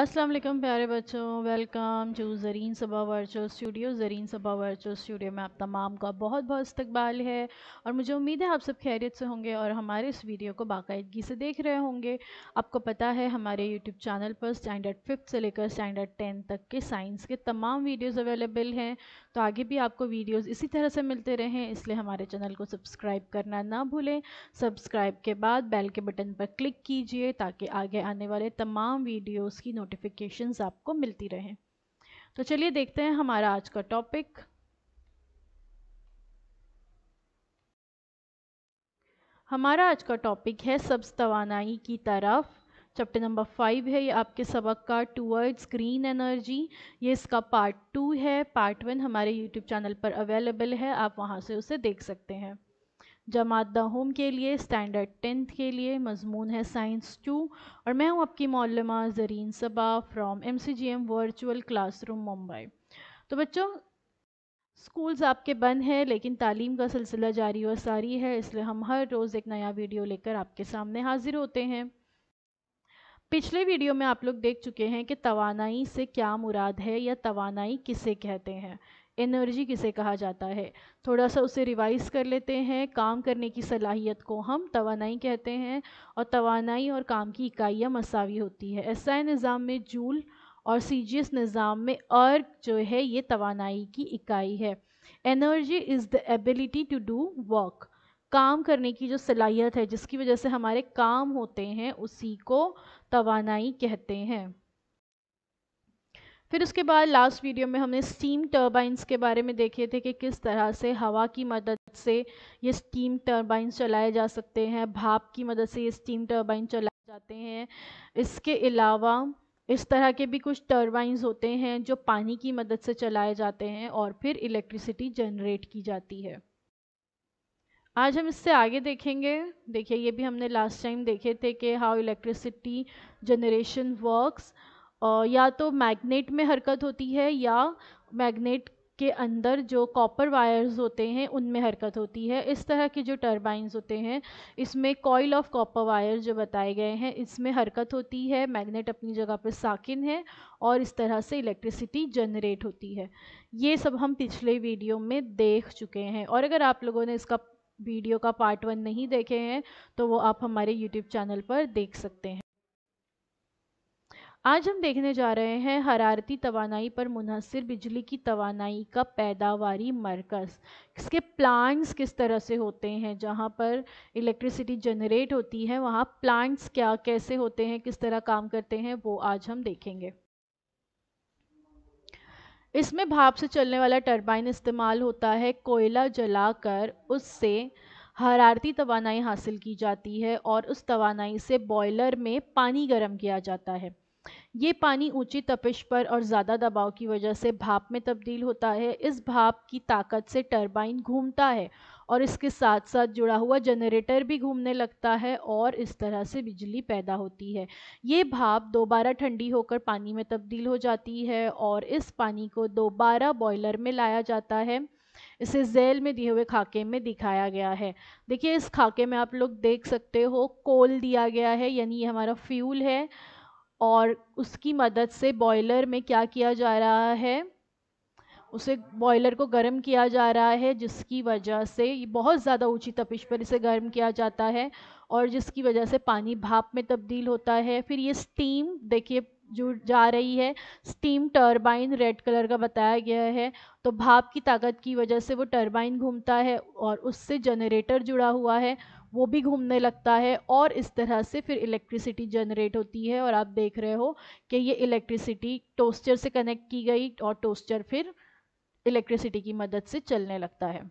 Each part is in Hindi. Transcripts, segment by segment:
अस्सलाम वालेकुम प्यारे बच्चों welcome to Zarin Saba virtual studio Zarin Saba virtual studio में आप तमाम का बहुत बहुत इस्तकबाल है और मुझे उम्मीद है आप सब खैरियत से होंगे और हमारे इस वीडियो को बाकायदगी से देख रहे होंगे आपको पता है हमारे यूट्यूब चैनल पर स्टैंडर्ड फिफ्थ से लेकर स्टैंडर्ड टेंथ तक के साइंस के तमाम वीडियोज़ अवेलेबल हैं तो आगे भी आपको वीडियोस इसी तरह से मिलते रहें इसलिए हमारे चैनल को सब्सक्राइब करना ना भूलें सब्सक्राइब के बाद बेल के बटन पर क्लिक कीजिए ताकि आगे आने वाले तमाम वीडियोज़ की नोटिफिकेशंस आपको मिलती रहें तो चलिए देखते हैं हमारा आज का टॉपिक हमारा आज का टॉपिक है सब्ज तोानाई की तरफ चैप्टर नंबर फाइव है ये आपके सबक का टूवर्ड्स ग्रीन एनर्जी ये इसका पार्ट टू है पार्ट वन हमारे यूट्यूब चैनल पर अवेलेबल है आप वहाँ से उसे देख सकते हैं जमात द होम के लिए स्टैंडर्ड टेंथ के लिए मजमून है साइंस टू और मैं हूँ आपकी मौलमा Zarin Saba from M C G M virtual classroom Mumbai तो बच्चों स्कूल्स आपके बंद हैं लेकिन तालीम का सिलसिला जारी और सारी है इसलिए हम हर रोज़ एक नया वीडियो लेकर आपके सामने हाजिर होते हैं पिछले वीडियो में आप लोग देख चुके हैं कि तोानाई से क्या मुराद है या तोानाई किसे कहते हैं एनर्जी किसे कहा जाता है थोड़ा सा उसे रिवाइज कर लेते हैं काम करने की सलाहियत को हम तवानाई कहते हैं और तोानाई और काम की इकाइयाँ मसावी होती है एस निज़ाम में जूल और सी निज़ाम में अर्क जो है ये तोानाई की इकाई है energy is the ability to do work काम करने की जो सलाहियत है जिसकी वजह से हमारे काम होते हैं उसी को तोानाई कहते हैं फिर उसके बाद लास्ट वीडियो में हमने स्टीम टर्बाइंस के बारे में देखे थे कि किस तरह से हवा की मदद से ये स्टीम टर्बाइंस चलाए जा सकते हैं भाप की मदद से ये स्टीम टर्बाइन चलाए जाते हैं इसके अलावा इस तरह के भी कुछ टर्बाइंस होते हैं जो पानी की मदद से चलाए जाते हैं और फिर इलेक्ट्रिसिटी जनरेट की जाती है आज हम इससे आगे देखेंगे देखिए ये भी हमने लास्ट टाइम देखे थे कि हाउ इलेक्ट्रिसिटी जनरेशन वर्क्स या तो मैग्नेट में हरकत होती है या मैग्नेट के अंदर जो कॉपर वायर्स होते हैं उनमें हरकत होती है इस तरह के जो टर्बाइंस होते हैं इसमें कॉयल ऑफ कॉपर वायर जो बताए गए हैं इसमें हरकत होती है मैग्नेट अपनी जगह पर साकिन है और इस तरह से इलेक्ट्रिसिटी जनरेट होती है ये सब हम पिछले वीडियो में देख चुके हैं और अगर आप लोगों ने इसका वीडियो का पार्ट वन नहीं देखे हैं तो वो आप हमारे यूट्यूब चैनल पर देख सकते हैं आज हम देखने जा रहे हैं हरारती तवानाई पर मुनहसर बिजली की तवानाई का पैदावारी मरकज़ इसके प्लांट्स किस तरह से होते हैं जहाँ पर इलेक्ट्रिसिटी जनरेट होती है वहाँ प्लांट्स क्या कैसे होते हैं किस तरह काम करते हैं वो आज हम देखेंगे इसमें भाप से चलने वाला टरबाइन इस्तेमाल होता है कोयला जलाकर उससे हरारती तवानाई हासिल की जाती है और उस तवानाई से बॉयलर में पानी गर्म किया जाता है ये पानी ऊंची तपिश पर और ज़्यादा दबाव की वजह से भाप में तब्दील होता है इस भाप की ताकत से टरबाइन घूमता है और इसके साथ साथ जुड़ा हुआ जनरेटर भी घूमने लगता है और इस तरह से बिजली पैदा होती है ये भाप दोबारा ठंडी होकर पानी में तब्दील हो जाती है और इस पानी को दोबारा बॉयलर में लाया जाता है इसे जेल में दिए हुए खाके में दिखाया गया है देखिए इस खाके में आप लोग देख सकते हो कोल दिया गया है यानी ये हमारा फ्यूल है और उसकी मदद से बॉयलर में क्या किया जा रहा है उसे बॉयलर को गर्म किया जा रहा है जिसकी वजह से ये बहुत ज़्यादा ऊंची तपिश पर इसे गर्म किया जाता है और जिसकी वजह से पानी भाप में तब्दील होता है फिर ये स्टीम देखिए जो जा रही है स्टीम टर्बाइन रेड कलर का बताया गया है तो भाप की ताकत की वजह से वो टर्बाइन घूमता है और उससे जनरेटर जुड़ा हुआ है वो भी घूमने लगता है और इस तरह से फिर इलेक्ट्रिसिटी जनरेट होती है और आप देख रहे हो कि ये इलेक्ट्रिसिटी टोस्टर से कनेक्ट की गई और टोस्टर फिर इलेक्ट्रिसिटी की मदद से चलने लगता है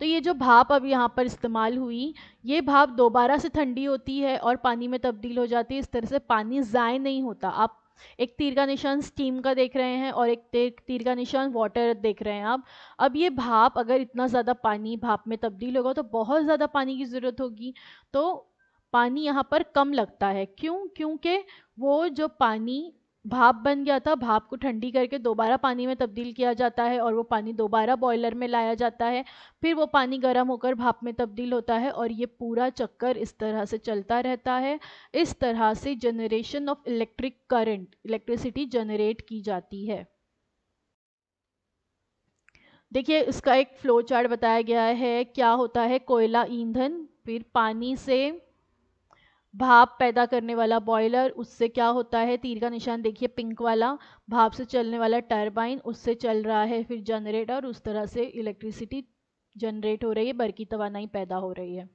तो ये जो भाप अब यहाँ पर इस्तेमाल हुई ये भाप दोबारा से ठंडी होती है और पानी में तब्दील हो जाती है इस तरह से पानी ज़ाय नहीं होता आप एक तीर का निशान स्टीम का देख रहे हैं और एक तीर का निशान वाटर देख रहे हैं आप अब ये भाप अगर इतना ज़्यादा पानी भाप में तब्दील होगा तो बहुत ज़्यादा पानी की ज़रूरत होगी तो पानी यहाँ पर कम लगता है क्यों क्योंकि वो जो पानी भाप बन गया था भाप को ठंडी करके दोबारा पानी में तब्दील किया जाता है और वो पानी दोबारा बॉयलर में लाया जाता है फिर वो पानी गर्म होकर भाप में तब्दील होता है और ये पूरा चक्कर इस तरह से चलता रहता है इस तरह से generation of electric current electricity generate की जाती है देखिए इसका एक फ्लो चार्ट बताया गया है क्या होता है कोयला ईंधन फिर पानी से भाप पैदा करने वाला बॉयलर उससे क्या होता है तीर का निशान देखिए पिंक वाला भाप से चलने वाला टर्बाइन उससे चल रहा है फिर जनरेटर उस तरह से इलेक्ट्रिसिटी जनरेट हो रही है बरकी तोानाई पैदा हो रही है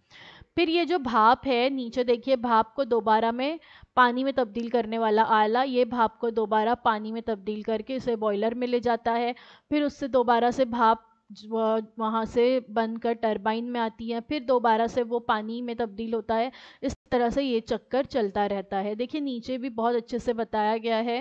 फिर ये जो भाप है नीचे देखिए भाप को दोबारा में पानी में तब्दील करने वाला आला ये भाप को दोबारा पानी में तब्दील करके इसे बॉयलर में ले जाता है फिर उससे दोबारा से भाप वहाँ से बनकर टरबाइन में आती है फिर दोबारा से वो पानी में तब्दील होता है इस तरह से ये चक्कर चलता रहता है देखिए नीचे भी बहुत अच्छे से बताया गया है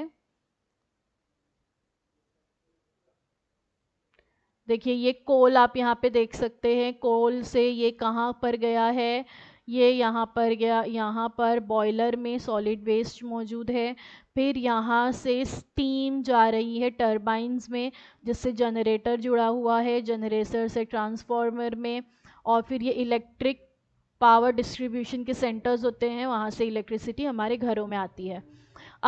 देखिए ये कोल आप यहाँ पे देख सकते हैं कोल से ये कहाँ पर गया है ये यहाँ पर गया यहाँ पर बॉयलर में सॉलिड वेस्ट मौजूद है फिर यहाँ से स्टीम जा रही है टरबाइंस में जिससे जनरेटर जुड़ा हुआ है जनरेटर से ट्रांसफार्मर में और फिर ये इलेक्ट्रिक पावर डिस्ट्रीब्यूशन के सेंटर्स होते हैं वहाँ से इलेक्ट्रिसिटी हमारे घरों में आती है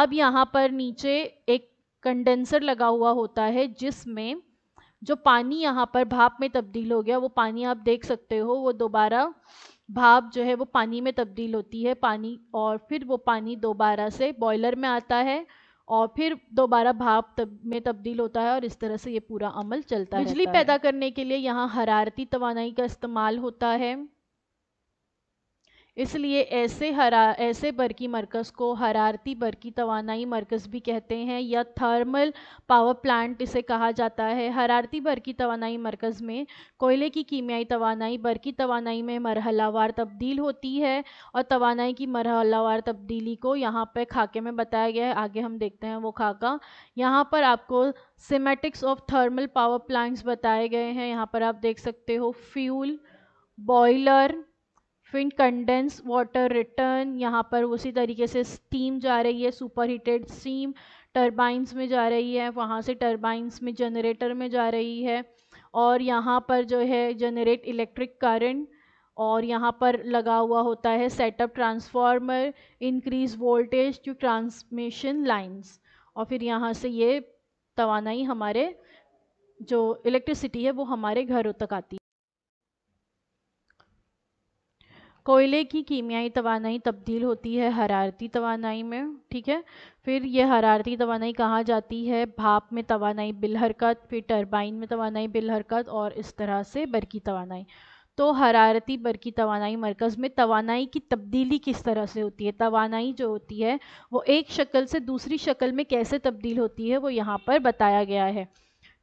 अब यहाँ पर नीचे एक कंडेंसर लगा हुआ होता है जिसमें जो पानी यहाँ पर भाप में तब्दील हो गया वो पानी आप देख सकते हो वो दोबारा भाप जो है वो पानी में तब्दील होती है पानी और फिर वो पानी दोबारा से बॉयलर में आता है और फिर दोबारा भाप तब में तब्दील होता है और इस तरह से ये पूरा अमल चलता है बिजली पैदा करने के लिए यहाँ हरारती तोानाई का इस्तेमाल होता है इसलिए ऐसे हरा ऐसे बरकी मरकज़ को हरारती बरकी तोानाई मरकज़ भी कहते हैं या थर्मल पावर प्लांट इसे कहा जाता है हरारती बरकी तोानाई मरकज़ में कोयले की कीमियाई तोानाई बरकी तोानाई में मरहलावार तब्दील होती है और तोानाई की मरहलावार तब्दीली को यहाँ पर खाके में बताया गया है आगे हम देखते हैं वो खाका यहाँ पर आपको schematics of thermal power plants बताए गए हैं यहाँ पर आप देख सकते हो फ्यूल बॉयलर फिर कंडेंस वाटर रिटर्न यहाँ पर उसी तरीके से स्टीम जा रही है सुपर हीटेड स्टीम टर्बाइंस में जा रही है वहाँ से टर्बाइंस में जनरेटर में जा रही है और यहाँ पर जो है जनरेट इलेक्ट्रिक करंट और यहाँ पर लगा हुआ होता है setup transformer increase voltage to transmission lines और फिर यहाँ से ये तोानाई हमारे जो इलेक्ट्रिसिटी है वो हमारे घरों तक आती है कोयले की कीमियाई तोानाई तब्दील होती है हरारती तोानाई में ठीक है फिर यह हरारती तोानाई कहाँ जाती है भाप में तोानाई बिलहरकत फिर टर्बाइन में तोानाई बिलहरकत और इस तरह से बरकी तोानाई तो हरारती बरकी तोानाई मरकज़ में तोानाई की तब्दीली किस तरह से होती है तोानाई जो होती है वो एक शक्ल से दूसरी शक्ल में कैसे तब्दील होती है वो यहाँ पर बताया गया है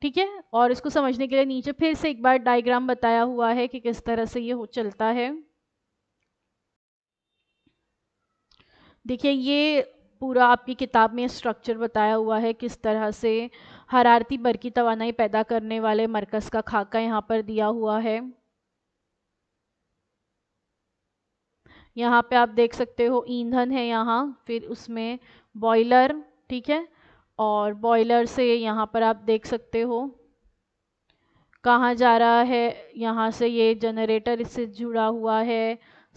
ठीक है और इसको समझने के लिए नीचे फिर से एक बार डायग्राम बताया हुआ है कि किस तरह से ये हो चलता है देखिए ये पूरा आपकी किताब में स्ट्रक्चर बताया हुआ है किस तरह से हरारती बरकी तोानाई पैदा करने वाले मरकज़ का खाका यहाँ पर दिया हुआ है यहाँ पे आप देख सकते हो ईंधन है यहाँ फिर उसमें बॉयलर ठीक है और बॉयलर से यहाँ पर आप देख सकते हो कहाँ जा रहा है यहाँ से ये जनरेटर इससे जुड़ा हुआ है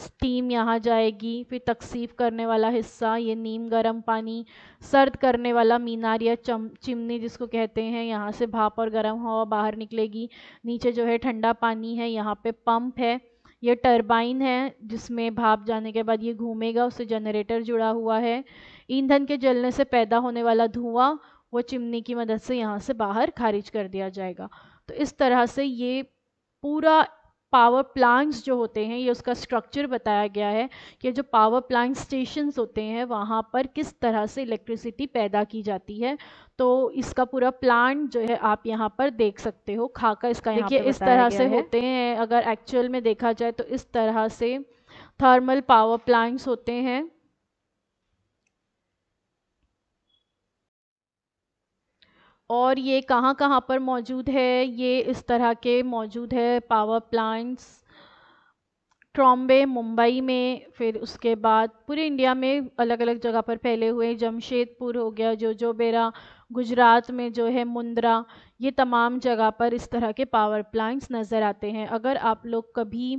स्टीम यहाँ जाएगी फिर तकसीफ़ करने वाला हिस्सा ये नीम गर्म पानी सर्द करने वाला मीनार या चम चिमनी जिसको कहते हैं यहाँ से भाप और गर्म हवा बाहर निकलेगी नीचे जो है ठंडा पानी है यहाँ पे पंप है ये टरबाइन है जिसमें भाप जाने के बाद ये घूमेगा उससे जनरेटर जुड़ा हुआ है ईंधन के जलने से पैदा होने वाला धुआँ वो चिमनी की मदद से यहाँ से बाहर खारिज कर दिया जाएगा तो इस तरह से ये पूरा पावर प्लांट्स जो होते हैं ये उसका स्ट्रक्चर बताया गया है कि जो पावर प्लांट स्टेशंस होते हैं वहाँ पर किस तरह से इलेक्ट्रिसिटी पैदा की जाती है तो इसका पूरा प्लांट जो है आप यहाँ पर देख सकते हो खाका इसका देखिए इस तरह से है? होते हैं अगर एक्चुअल में देखा जाए तो इस तरह से थर्मल पावर प्लांट्स होते हैं और ये कहाँ कहाँ पर मौजूद है ये इस तरह के मौजूद है पावर प्लांट्स ट्रॉम्बे मुंबई में फिर उसके बाद पूरे इंडिया में अलग अलग जगह पर फैले हुए जमशेदपुर हो गया जो जो बेरा गुजरात में जो है मुंद्रा ये तमाम जगह पर इस तरह के पावर प्लांट्स नज़र आते हैं अगर आप लोग कभी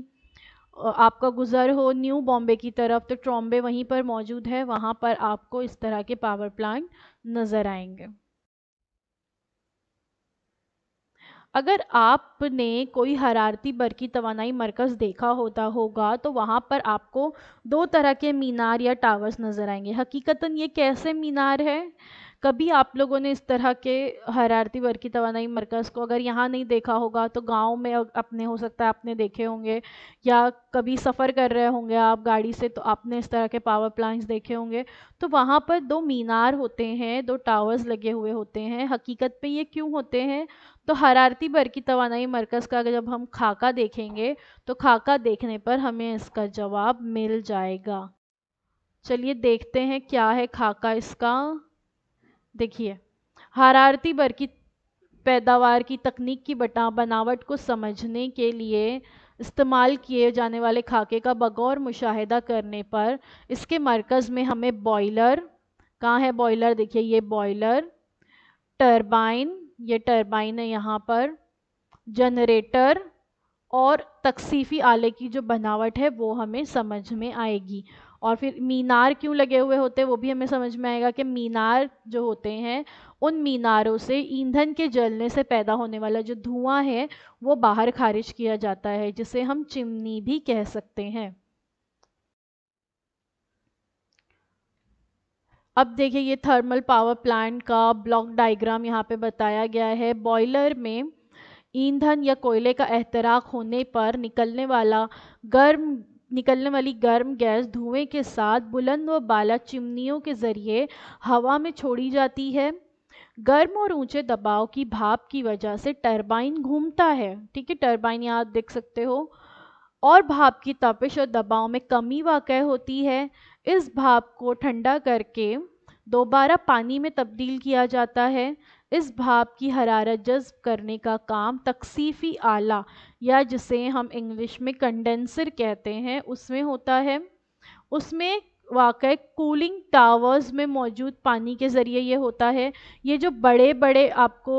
आपका गुजर हो न्यू बॉम्बे की तरफ तो ट्रॉम्बे वहीं पर मौजूद है वहाँ पर आपको इस तरह के पावर प्लांट नज़र आएंगे अगर आपने कोई हरारती बरकी तोानाई मरकज़ देखा होता होगा तो वहाँ पर आपको दो तरह के मीनार या टावर्स नज़र आएंगे हकीकता ये कैसे मीनार है कभी आप लोगों ने इस तरह के हरारती बरकी तोानाई मरकज़ को अगर यहाँ नहीं देखा होगा तो गांव में अपने हो सकता है आपने देखे होंगे या कभी सफ़र कर रहे होंगे आप गाड़ी से तो आपने इस तरह के पावर प्लांट्स देखे होंगे तो वहाँ पर दो मीनार होते हैं दो टावर्स लगे हुए होते हैं हकीकत पे ये क्यों होते हैं तो हरारती की तोानाई मरकज़ का अगर जब हम खाका देखेंगे तो खाका देखने पर हमें इसका जवाब मिल जाएगा चलिए देखते हैं क्या है खाका इसका देखिए हरारती की पैदावार की तकनीक की बटा बनावट को समझने के लिए इस्तेमाल किए जाने वाले खाके का बगौर मुशाहिदा करने पर इसके मरकज़ में हमें बॉयलर कहाँ है बॉयलर देखिए ये बॉयलर टर्बाइन ये टर्बाइन है यहाँ पर जनरेटर और तकसीफ़ी आले की जो बनावट है वो हमें समझ में आएगी और फिर मीनार क्यों लगे हुए होते हैं वो भी हमें समझ में आएगा कि मीनार जो होते हैं उन मीनारों से ईंधन के जलने से पैदा होने वाला जो धुआं है वो बाहर खारिज किया जाता है जिसे हम चिमनी भी कह सकते हैं अब देखिए ये थर्मल पावर प्लांट का ब्लॉक डायग्राम यहाँ पे बताया गया है बॉयलर में ईंधन या कोयले का एहतराक होने पर निकलने वाला गर्म निकलने वाली गर्म गैस धुएं के साथ बुलंद व बाला चिमनियों के ज़रिए हवा में छोड़ी जाती है गर्म और ऊंचे दबाव की भाप की वजह से टरबाइन घूमता है ठीक है टरबाइन यहाँ आप देख सकते हो और भाप की तपिश और दबाव में कमी वाक़ होती है इस भाप को ठंडा करके दोबारा पानी में तब्दील किया जाता है इस भाप की हरारत जज़्ब करने का काम तकसीफ़ी आला या जिसे हम इंग्लिश में कंडेंसर कहते हैं उसमें होता है उसमें वाकई कूलिंग टावर्स में मौजूद पानी के ज़रिए ये होता है ये जो बड़े बड़े आपको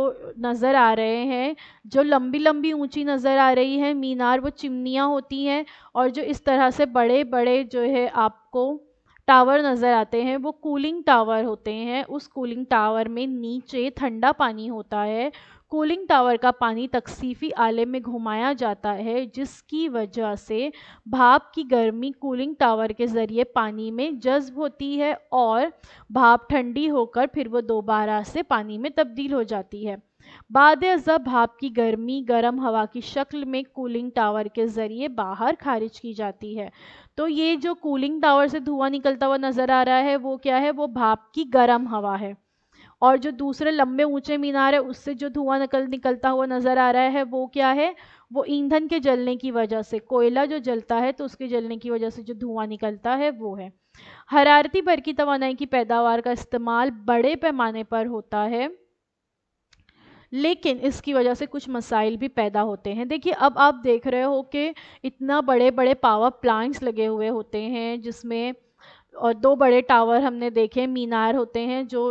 नज़र आ रहे हैं जो लंबी लंबी ऊंची नज़र आ रही है मीनार वो चिमनियाँ होती हैं और जो इस तरह से बड़े बड़े जो है आपको टावर नज़र आते हैं वो कूलिंग टावर होते हैं उस कूलिंग टावर में नीचे ठंडा पानी होता है कूलिंग टावर का पानी तकसीफ़ी आले में घुमाया जाता है जिसकी वजह से भाप की गर्मी कूलिंग टावर के ज़रिए पानी में जज्ब होती है और भाप ठंडी होकर फिर वो दोबारा से पानी में तब्दील हो जाती है बाद ज़ब भाप की गर्मी गर्म हवा की शक्ल में कूलिंग टावर के ज़रिए बाहर खारिज की जाती है तो ये जो कूलिंग टावर से धुआं निकलता हुआ नज़र आ रहा है वो क्या है वो भाप की गर्म हवा है और जो दूसरे लंबे ऊंचे मीनार है उससे जो धुआं निकल निकलता हुआ नज़र आ रहा है वो क्या है वो ईंधन के जलने की वजह से कोयला जो जलता है तो उसके जलने की वजह से जो धुआं निकलता है वो है हरारती भर की तो की पैदावार का इस्तेमाल बड़े पैमाने पर होता है लेकिन इसकी वजह से कुछ मसाइल भी पैदा होते हैं देखिए अब आप देख रहे हो कि इतना बड़े बड़े पावर प्लांट्स लगे हुए होते हैं जिसमें और दो बड़े टावर हमने देखे मीनार होते हैं जो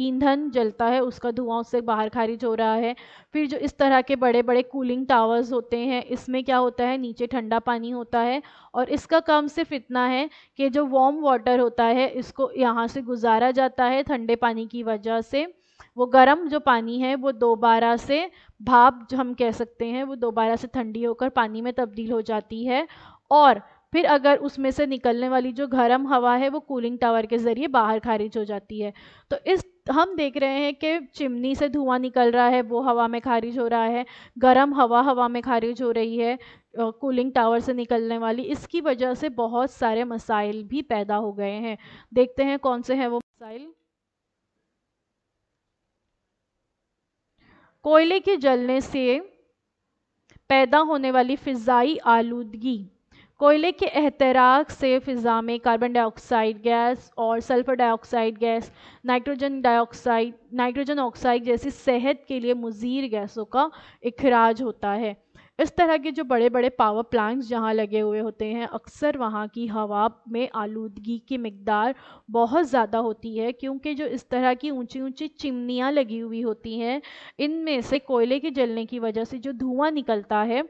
ईंधन जलता है उसका धुआं उससे बाहर खारिज हो रहा है फिर जो इस तरह के बड़े बड़े कूलिंग टावर्स होते हैं इसमें क्या होता है नीचे ठंडा पानी होता है और इसका काम सिर्फ इतना है कि जो वार्म वाटर होता है इसको यहाँ से गुजारा जाता है ठंडे पानी की वजह से वो गर्म जो पानी है वो दोबारा से भाप जो हम कह सकते हैं वो दोबारा से ठंडी होकर पानी में तब्दील हो जाती है और फिर अगर उसमें से निकलने वाली जो गर्म हवा है वो कूलिंग टावर के ज़रिए बाहर खारिज हो जाती है तो इस हम देख रहे हैं कि चिमनी से धुआं निकल रहा है वो हवा में खारिज हो रहा है गर्म हवा हवा में खारिज हो रही है कूलिंग टावर से निकलने वाली इसकी वजह से बहुत सारे मसाइल भी पैदा हो गए हैं देखते हैं कौन से हैं वो मसाइल कोयले के जलने से पैदा होने वाली फ़िज़ाई आलूदगी कोयले के अहतराक से फ़िज़ा में कार्बन डाइऑक्साइड गैस और sulphur dioxide gas nitrogen dioxide nitrogen oxide जैसी सेहत के लिए मुज़ीर गैसों का अखराज होता है इस तरह के जो बड़े बड़े पावर प्लांट्स जहाँ लगे हुए होते हैं अक्सर वहाँ की हवा में आलूदगी की मकदार बहुत ज़्यादा होती है क्योंकि जो इस तरह की ऊंची ऊंची चिमनियाँ लगी हुई होती हैं इनमें से कोयले के जलने की वजह से जो धुआं निकलता है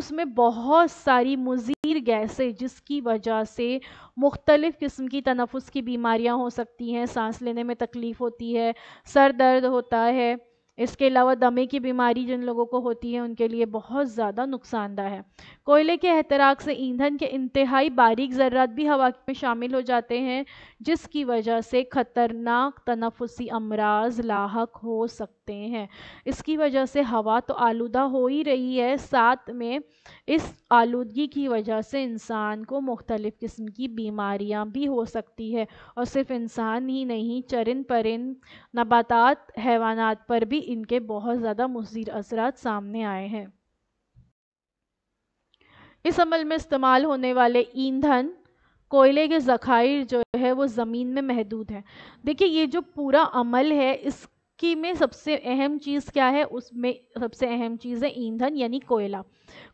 उसमें बहुत सारी मुजीर गैसें जिसकी वजह से मुख्तलिफ़ किस्म की तनफ़ की बीमारियाँ हो सकती हैं सांस लेने में तकलीफ़ होती है सर दर्द होता है इसके अलावा दमे की बीमारी जिन लोगों को होती है उनके लिए बहुत ज़्यादा नुकसानदा है कोयले के एहतराक से ईंधन के इंतहाई बारीक ज़र्रात भी हवा में शामिल हो जाते हैं जिसकी वजह से ख़तरनाक तनफुसी अमराज लाक हो सकते सकते हैं इसकी वजह से हवा तो आलूदा हो ही रही है साथ में इस आलूदगी की वजह से इंसान को मुख्तलिफ़ किस्म की बीमारियां भी हो सकती है और सिर्फ इंसान ही नहीं चरिन परिन नबातात हैवानात पर भी इनके बहुत ज़्यादा मुजीर असरात सामने आए हैं इस अमल में इस्तेमाल होने वाले ईंधन कोयले के ज़खायर जो है वो ज़मीन में महदूद है देखिए ये जो पूरा अमल है इस कि में सबसे अहम चीज़ क्या है उसमें सबसे अहम चीज़ है ईंधन यानी कोयला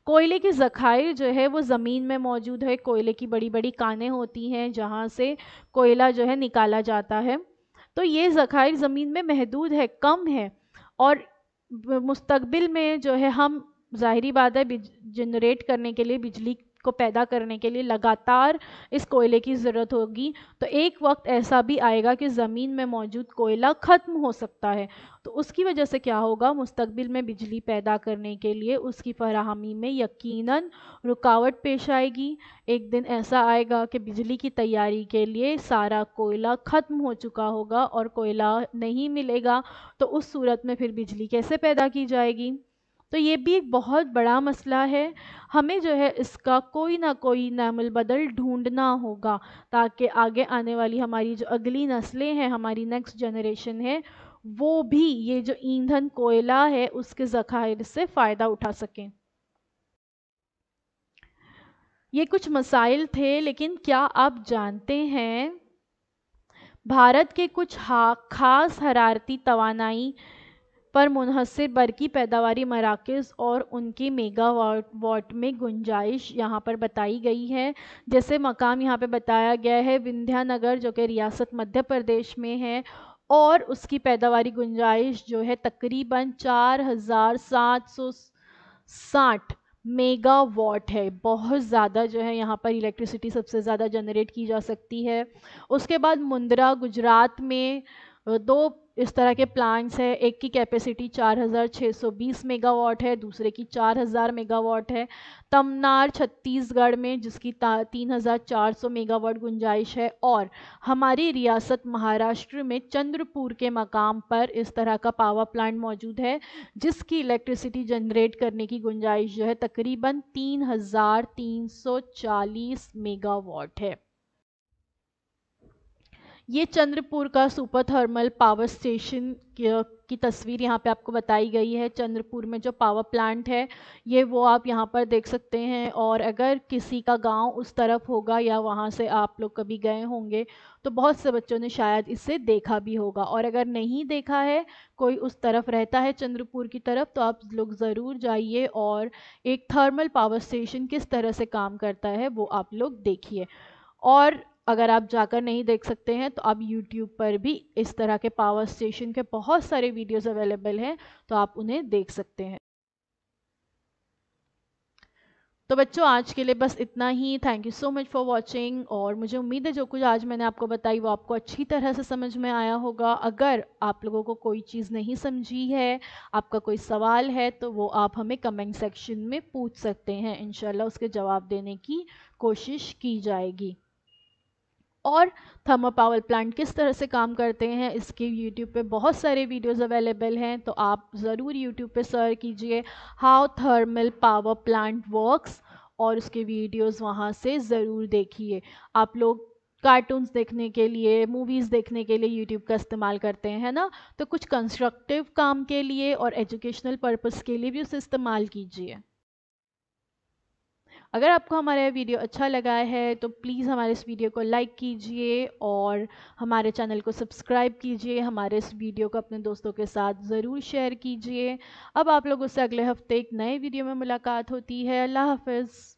कोयले के ज़खायर जो है वो ज़मीन में मौजूद है कोयले की बड़ी बड़ी कानें होती हैं जहाँ से कोयला जो है निकाला जाता है तो ये ज़खायर ज़मीन में महदूद है कम है और मुस्तबिल में जो है हम ज़ाहरी बात है जनरेट करने के लिए बिजली को पैदा करने के लिए लगातार इस कोयले की ज़रूरत होगी तो एक वक्त ऐसा भी आएगा कि ज़मीन में मौजूद कोयला ख़त्म हो सकता है तो उसकी वजह से क्या होगा मुस्तबिल में बिजली पैदा करने के लिए उसकी फरहमी में यकीन रुकावट पेश आएगी एक दिन ऐसा आएगा कि बिजली की तैयारी के लिए सारा कोयला ख़त्म हो चुका होगा और कोयला नहीं मिलेगा तो उस सूरत में फिर बिजली कैसे पैदा की जाएगी तो ये भी एक बहुत बड़ा मसला है हमें जो है इसका कोई ना कोई नामल बदल ढूंढना होगा ताकि आगे आने वाली हमारी जो अगली नस्लें हैं हमारी नेक्स्ट जनरेशन है वो भी ये जो ईंधन कोयला है उसके ज़खायर से फ़ायदा उठा सकें ये कुछ मसाइल थे लेकिन क्या आप जानते हैं भारत के कुछ हा, खास हरारती तोानाई पर मुनहसर बरकी पैदावार मराकज़ और उनकी मेगा वाट वाट में गुंजाइश यहाँ पर बताई गई है जैसे मकाम यहाँ पर बताया गया है विंध्यानगर जो कि रियासत मध्य प्रदेश में है और उसकी पैदावारी गुंजाइश जो है तकरीबन चार हज़ार सात सौ साठ मेगा वॉट है बहुत ज़्यादा जो है यहाँ पर इलेक्ट्रिसिटी सबसे ज़्यादा जनरेट की जा सकती है उसके बाद मुंद्रा गुजरात में दो इस तरह के प्लांट्स हैं एक की कैपेसिटी 4,620 मेगावाट है दूसरे की 4,000 मेगावाट है तमनार छत्तीसगढ़ में जिसकी 3,400 मेगावाट गुंजाइश है और हमारी रियासत महाराष्ट्र में चंद्रपुर के मकाम पर इस तरह का पावर प्लांट मौजूद है जिसकी इलेक्ट्रिसिटी जनरेट करने की गुंजाइश जो है तकरीबन 3,340 मेगावाट है ये चंद्रपुर का सुपर थर्मल पावर स्टेशन की तस्वीर यहाँ पे आपको बताई गई है चंद्रपुर में जो पावर प्लांट है ये वो आप यहाँ पर देख सकते हैं और अगर किसी का गांव उस तरफ होगा या वहाँ से आप लोग कभी गए होंगे तो बहुत से बच्चों ने शायद इसे देखा भी होगा और अगर नहीं देखा है कोई उस तरफ रहता है चंद्रपुर की तरफ तो आप लोग ज़रूर जाइए और एक थर्मल पावर स्टेशन किस तरह से काम करता है वो आप लोग देखिए और अगर आप जाकर नहीं देख सकते हैं तो आप यूट्यूब पर भी इस तरह के पावर स्टेशन के बहुत सारे वीडियोस अवेलेबल हैं तो आप उन्हें देख सकते हैं तो बच्चों आज के लिए बस इतना ही thank you so much for watching और मुझे उम्मीद है जो कुछ आज मैंने आपको बताई वो आपको अच्छी तरह से समझ में आया होगा अगर आप लोगों को कोई चीज़ नहीं समझी है आपका कोई सवाल है तो वो आप हमें कमेंट सेक्शन में पूछ सकते हैं इनशाला उसके जवाब देने की कोशिश की जाएगी और थर्मो पावर प्लांट किस तरह से काम करते हैं इसके यूट्यूब पे बहुत सारे वीडियोस अवेलेबल हैं तो आप ज़रूर यूट्यूब पे सर्च कीजिए how thermal power plant works और उसके वीडियोस वहाँ से ज़रूर देखिए आप लोग कार्टून्स देखने के लिए मूवीज़ देखने के लिए यूट्यूब का इस्तेमाल करते हैं ना तो कुछ कंस्ट्रक्टिव काम के लिए और एजुकेशनल पर्पज़ के लिए भी उसे इस्तेमाल कीजिए अगर आपको हमारा वीडियो अच्छा लगा है तो प्लीज़ हमारे इस वीडियो को लाइक कीजिए और हमारे चैनल को सब्सक्राइब कीजिए हमारे इस वीडियो को अपने दोस्तों के साथ ज़रूर शेयर कीजिए अब आप लोगों से अगले हफ्ते एक नए वीडियो में मुलाकात होती है अल्लाह हाफिज़